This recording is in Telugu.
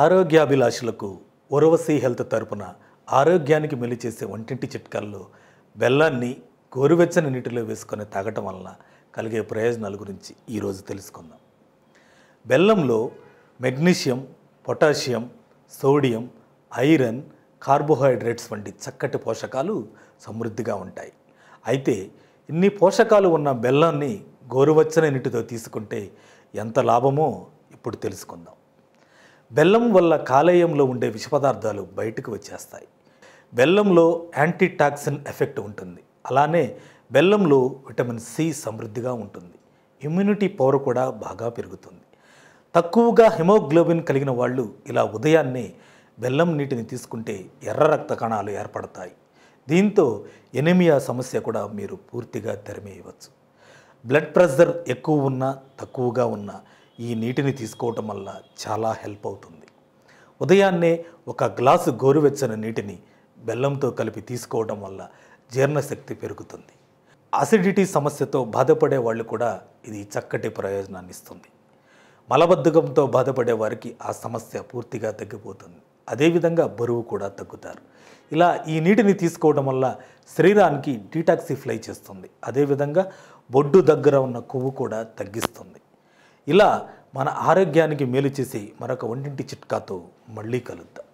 ఆరోగ్యాభిలాషులకు ఉరవసి హెల్త్ తరపున ఆరోగ్యానికి మెలి చేసే వంటింటి చిట్కాల్లో బెల్లాన్ని గోరువెచ్చని నీటిలో వేసుకొని తాగటం వలన కలిగే ప్రయోజనాల గురించి ఈరోజు తెలుసుకుందాం బెల్లంలో magnesium potassium sodium iron carbohydrates వంటి చక్కటి పోషకాలు సమృద్ధిగా ఉంటాయి అయితే ఇన్ని పోషకాలు ఉన్న బెల్లాన్ని గోరువెచ్చని నీటితో తీసుకుంటే ఎంత లాభమో ఇప్పుడు తెలుసుకుందాం బెల్లం వల్ల కాలేయంలో ఉండే విషపదార్థాలు బయటకు వచ్చేస్తాయి బెల్లంలో యాంటీటాక్సిన్ ఎఫెక్ట్ ఉంటుంది అలానే బెల్లంలో విటమిన్ సి సమృద్ధిగా ఉంటుంది ఇమ్యూనిటీ పవర్ కూడా బాగా పెరుగుతుంది తక్కువగా హిమోగ్లోబిన్ కలిగిన వాళ్ళు ఇలా ఉదయాన్నే బెల్లం నీటిని తీసుకుంటే ఎర్ర రక్త కణాలు ఏర్పడతాయి దీంతో ఎనిమియా సమస్య కూడా మీరు పూర్తిగా తెరమేయవచ్చు బ్లడ్ ప్రెషర్ ఎక్కువ ఉన్నా తక్కువగా ఉన్నా ఈ నీటిని తీసుకోవటం వల్ల చాలా హెల్ప్ అవుతుంది ఉదయాన్నే ఒక గ్లాసు గోరువెచ్చని నీటిని బెల్లంతో కలిపి తీసుకోవడం వల్ల జీర్ణశక్తి పెరుగుతుంది అసిడిటీ సమస్యతో బాధపడే వాళ్ళు కూడా ఇది చక్కటి ప్రయోజనాన్ని ఇస్తుంది మలబద్ధకంతో బాధపడే వారికి ఆ సమస్య పూర్తిగా తగ్గిపోతుంది అదేవిధంగా బరువు కూడా తగ్గుతారు ఇలా ఈ నీటిని తీసుకోవడం వల్ల శరీరానికి డీటాక్సిఫ్లై చేస్తుంది అదేవిధంగా బొడ్డు దగ్గర ఉన్న కొవ్వు కూడా తగ్గిస్తుంది ఇలా మన ఆరోగ్యానికి మేలు చేసే మరొక వంటింటి చిట్కాతో మళ్ళీ కలుద్దాం